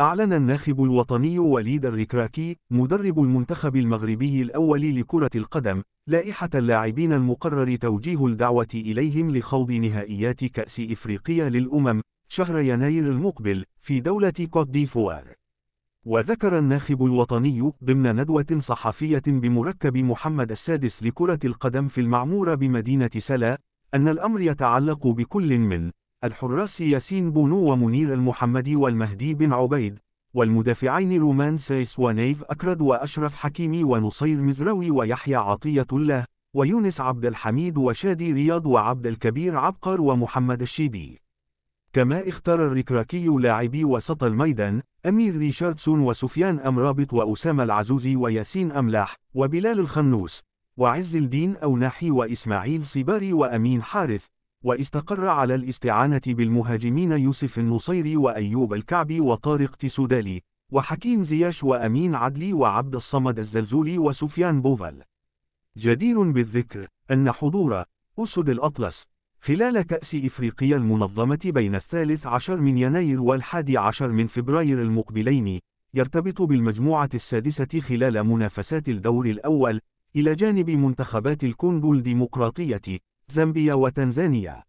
أعلن الناخب الوطني وليد الركراكي مدرب المنتخب المغربي الأول لكرة القدم لائحة اللاعبين المقرر توجيه الدعوة إليهم لخوض نهائيات كأس إفريقيا للأمم شهر يناير المقبل في دولة كوت ديفوار وذكر الناخب الوطني ضمن ندوة صحفية بمركب محمد السادس لكرة القدم في المعمورة بمدينة سلا أن الأمر يتعلق بكل من الحراس ياسين بونو ومنير المحمدي والمهدي بن عبيد والمدافعين رومان سيس ونيف أكرد وأشرف حكيمي ونصير مزروي ويحيى عطية الله ويونس عبد الحميد وشادي رياض وعبد الكبير عبقر ومحمد الشيبي كما اختار الركراكي لاعبي وسط الميدان أمير ريشاردسون وسفيان أمرابط وأسامة العزوزي وياسين أملاح وبلال الخنوس وعز الدين أوناحي وإسماعيل صباري وأمين حارث واستقر على الاستعانة بالمهاجمين يوسف النصيري وأيوب الكعبي وطارق تسودالي وحكيم زياش وأمين عدلي وعبد الصمد الزلزولي وسفيان بوفال جدير بالذكر أن حضور أسد الأطلس خلال كأس إفريقيا المنظمة بين الثالث عشر من يناير والحادي عشر من فبراير المقبلين يرتبط بالمجموعة السادسة خلال منافسات الدور الأول إلى جانب منتخبات الكونغو الديمقراطية زامبيا وتنزانيا